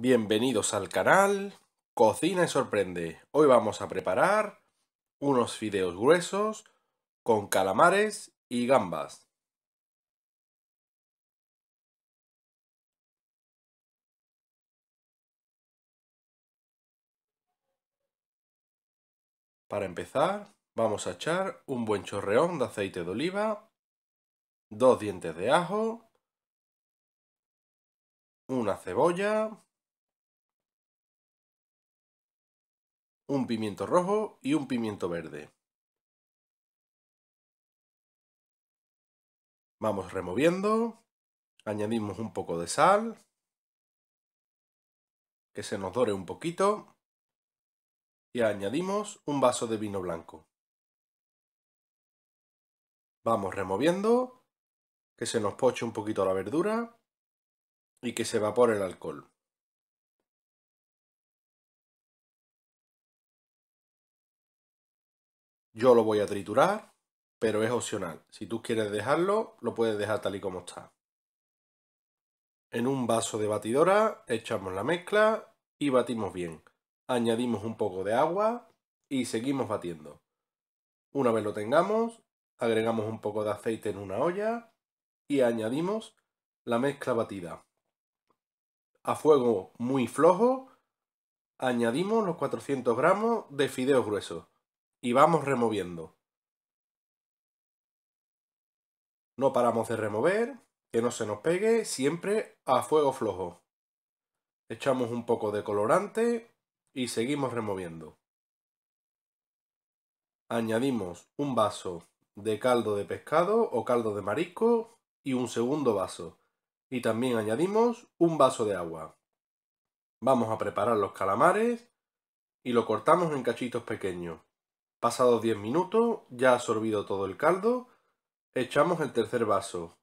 Bienvenidos al canal Cocina y Sorprende. Hoy vamos a preparar unos fideos gruesos con calamares y gambas. Para empezar, vamos a echar un buen chorreón de aceite de oliva, dos dientes de ajo, una cebolla, un pimiento rojo y un pimiento verde. Vamos removiendo, añadimos un poco de sal, que se nos dore un poquito, y añadimos un vaso de vino blanco. Vamos removiendo, que se nos poche un poquito la verdura y que se evapore el alcohol. Yo lo voy a triturar, pero es opcional. Si tú quieres dejarlo, lo puedes dejar tal y como está. En un vaso de batidora echamos la mezcla y batimos bien. Añadimos un poco de agua y seguimos batiendo. Una vez lo tengamos, agregamos un poco de aceite en una olla y añadimos la mezcla batida. A fuego muy flojo, añadimos los 400 gramos de fideos gruesos y vamos removiendo. No paramos de remover, que no se nos pegue, siempre a fuego flojo. Echamos un poco de colorante y seguimos removiendo. Añadimos un vaso de caldo de pescado o caldo de marisco y un segundo vaso. Y también añadimos un vaso de agua. Vamos a preparar los calamares y lo cortamos en cachitos pequeños. Pasados 10 minutos, ya ha absorbido todo el caldo, echamos el tercer vaso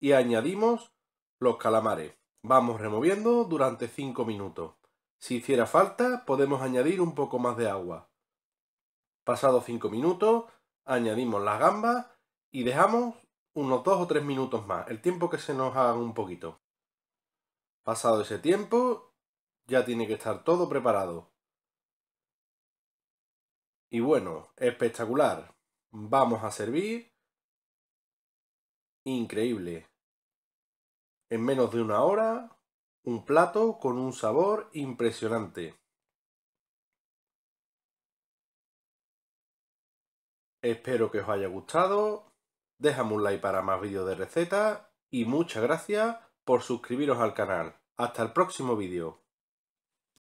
y añadimos los calamares. Vamos removiendo durante 5 minutos. Si hiciera falta, podemos añadir un poco más de agua. Pasados 5 minutos, añadimos las gambas y dejamos unos 2 o 3 minutos más, el tiempo que se nos haga un poquito. Pasado ese tiempo, ya tiene que estar todo preparado. Y bueno, espectacular. Vamos a servir. Increíble. En menos de una hora, un plato con un sabor impresionante. Espero que os haya gustado. Déjame un like para más vídeos de recetas y muchas gracias por suscribiros al canal. Hasta el próximo vídeo.